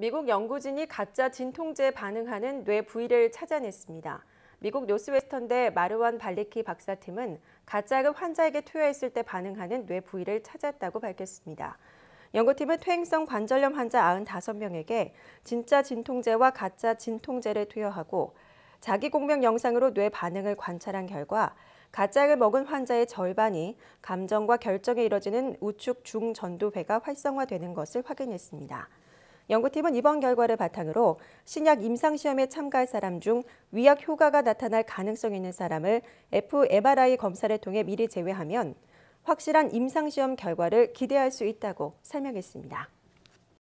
미국 연구진이 가짜 진통제에 반응하는 뇌 부위를 찾아냈습니다. 미국 노스웨스턴대 마르완 발리키 박사팀은 가짜가 환자에게 투여했을 때 반응하는 뇌 부위를 찾았다고 밝혔습니다. 연구팀은 퇴행성 관절염 환자 95명에게 진짜 진통제와 가짜 진통제를 투여하고 자기 공명 영상으로 뇌 반응을 관찰한 결과 가짜를 먹은 환자의 절반이 감정과 결정에 이뤄지는 우측 중전두배가 활성화되는 것을 확인했습니다. 연구팀은 이번 결과를 바탕으로 신약 임상시험에 참가할 사람 중 위약 효과가 나타날 가능성 있는 사람을 fMRI 검사를 통해 미리 제외하면 확실한 임상시험 결과를 기대할 수 있다고 설명했습니다.